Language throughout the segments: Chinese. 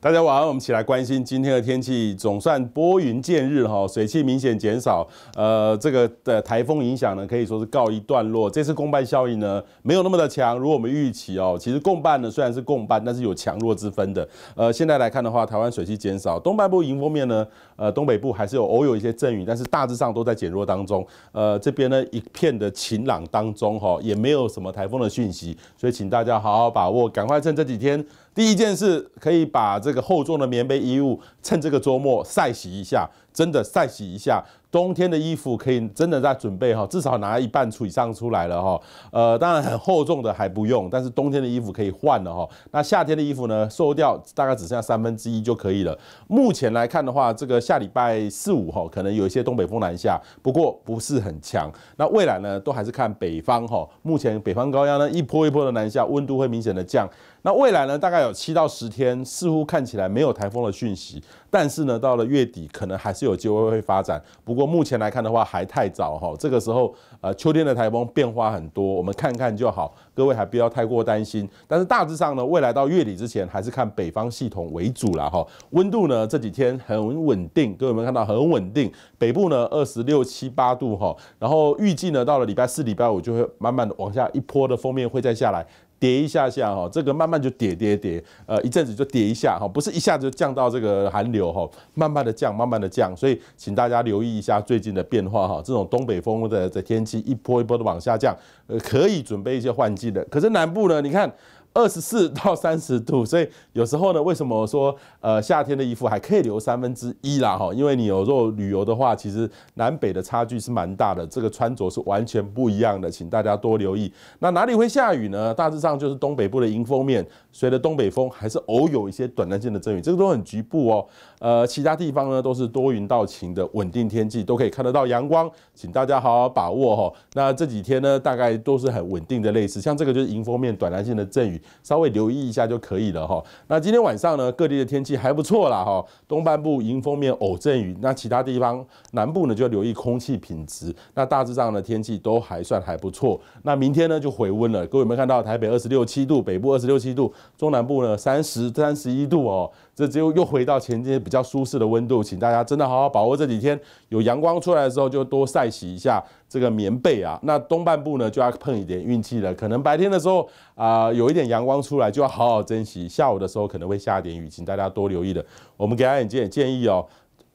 大家晚安，我们一起来关心今天的天气，总算拨云见日哈，水汽明显减少，呃，这个的台风影响呢可以说是告一段落。这次共办效益呢没有那么的强，如我们预期哦，其实共办呢虽然是共办，但是有强弱之分的。呃，现在来看的话，台湾水汽减少，东半部迎风面呢，呃，东北部还是有偶有一些阵雨，但是大致上都在减弱当中。呃，这边呢一片的晴朗当中哈，也没有什么台风的讯息，所以请大家好好把握，赶快趁这几天。第一件事，可以把这个厚重的棉被衣物趁这个周末晒洗一下，真的晒洗一下。冬天的衣服可以真的在准备哈，至少拿一半出以上出来了哈。呃，当然很厚重的还不用，但是冬天的衣服可以换了哈。那夏天的衣服呢，收掉大概只剩下三分之一就可以了。目前来看的话，这个下礼拜四五哈，可能有一些东北风南下，不过不是很强。那未来呢，都还是看北方哈。目前北方高压呢一波一波的南下，温度会明显的降。那未来呢，大概有七到十天似乎看起来没有台风的讯息，但是呢，到了月底可能还是有机会会发展。不不过目前来看的话，还太早哈。这个时候，呃，秋天的台风变化很多，我们看看就好。各位还不要太过担心。但是大致上呢，未来到月底之前，还是看北方系统为主啦。哈。温度呢，这几天很稳定，各位有没有看到很稳定？北部呢，二十六七八度哈。然后预计呢，到了礼拜四、礼拜五，就会慢慢的往下一波的封面会再下来。跌一下下哈，这个慢慢就跌跌跌，呃，一阵子就跌一下哈，不是一下子就降到这个寒流哈，慢慢的降，慢慢的降，所以请大家留意一下最近的变化哈，这种东北风的的天气一波一波的往下降，呃，可以准备一些换季的，可是南部呢，你看。二十四 到三十度，所以有时候呢，为什么说呃夏天的衣服还可以留三分之一啦？哈，因为你有时候旅游的话，其实南北的差距是蛮大的，这个穿着是完全不一样的，请大家多留意。那哪里会下雨呢？大致上就是东北部的迎风面，随着东北风，还是偶有一些短暂性的阵雨，这个都很局部哦。呃，其他地方呢都是多云到晴的稳定天气，都可以看得到阳光，请大家好好把握哈。那这几天呢，大概都是很稳定的类似，像这个就是迎风面短暂性的阵雨。稍微留意一下就可以了哈。那今天晚上呢，各地的天气还不错啦哈。东半部迎风面偶阵雨，那其他地方南部呢就要留意空气品质。那大致上的天气都还算还不错。那明天呢就回温了，各位有没有看到？台北二十六七度，北部二十六七度，中南部呢三十三十一度哦。这只有又回到前些比较舒适的温度，请大家真的好好把握这几天有阳光出来的时候，就多晒洗一下这个棉被啊。那东半部呢就要碰一点运气了，可能白天的时候啊有一点阳光出来就要好好珍惜，下午的时候可能会下点雨，请大家多留意的。我们给一点建建议哦。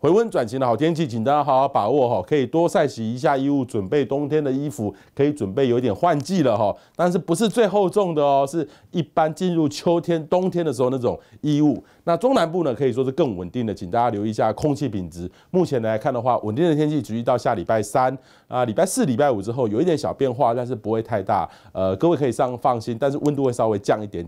回温转晴的好天气，请大家好好把握哈，可以多晒洗一下衣物，准备冬天的衣服，可以准备有点换季了哈。但是不是最厚重的哦，是一般进入秋天、冬天的时候那种衣物。那中南部呢，可以说是更稳定的，请大家留意一下空气品质。目前来看的话，稳定的天气持续到下礼拜三啊，礼拜四、礼拜五之后有一点小变化，但是不会太大。呃，各位可以上放心，但是温度会稍微降一点点。